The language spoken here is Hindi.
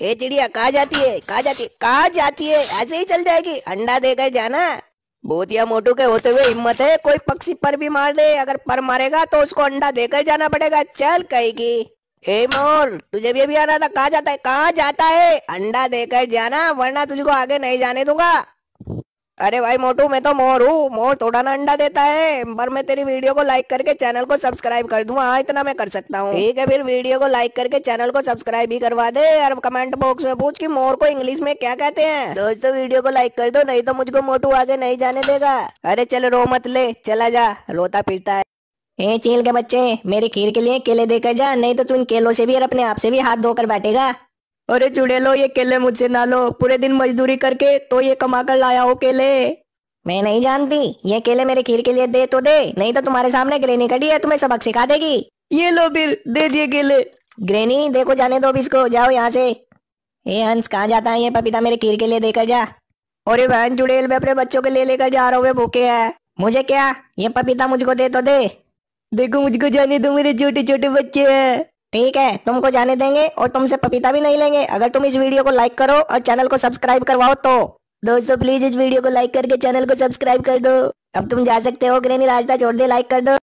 ए चिड़िया कहा जाती है कहा जाती है कहा जाती है ऐसे ही चल जाएगी अंडा देकर जाना बोतिया मोटू के होते हुए हिम्मत है कोई पक्षी पर भी मार दे अगर पर मारेगा तो उसको अंडा देकर जाना पड़ेगा चल कहेगी ए मोर तुझे भी अभी आना था कहा जाता है कहा जाता है अंडा देकर जाना वरना तुझको आगे नहीं जाने दूंगा अरे भाई मोटू मैं तो मोर हूँ मोर थोड़ा ना अंडा देता है पर मैं तेरी वीडियो को लाइक करके चैनल को सब्सक्राइब कर दूंगा हाँ इतना मैं कर सकता हूँ ठीक है फिर वीडियो को लाइक करके चैनल को सब्सक्राइब भी करवा दे और कमेंट बॉक्स में पूछ कि मोर को इंग्लिश में क्या कहते हैं दोस्तों वीडियो को लाइक कर दो नहीं तो मुझको मोटू आगे नहीं जाने देगा अरे चल रो मत ले चला जा रोता फिरता है ए चील के बच्चे मेरे खीर के लिए केले देकर जा नहीं तो तू इन केलों से भी और अपने आप से भी हाथ धोकर बैठेगा अरे जुड़े लो ये केले मुझे ना लो पूरे दिन मजदूरी करके तो ये कमा कर लाया हो केले मैं नहीं जानती ये केले मेरे खीर के लिए दे तो दे नहीं तो तुम्हारे सामने ग्रेनी खड़ी है तुम्हें सबक सिखा देगी ये लो फिर दे दिए केले ग्रेनी देखो जाने दो अभी इसको जाओ यहाँ से ए हंस कहाँ जाता है ये पपीता मेरे खीर के लिए देकर जा अरे बहन जुड़ेल मैं अपने बच्चों के लिए लेकर जा रहा हूँ भूखे है मुझे क्या ये पपीता मुझको दे तो दे देखो मुझको जाने दो मेरे छोटे छोटे बच्चे हैं ठीक है तुमको जाने देंगे और तुमसे पपीता भी नहीं लेंगे अगर तुम इस वीडियो को लाइक करो और चैनल को सब्सक्राइब करवाओ तो दोस्तों प्लीज इस वीडियो को लाइक करके चैनल को सब्सक्राइब कर दो अब तुम जा सकते हो ग्रेनी रास्ता छोड़ दे लाइक कर दो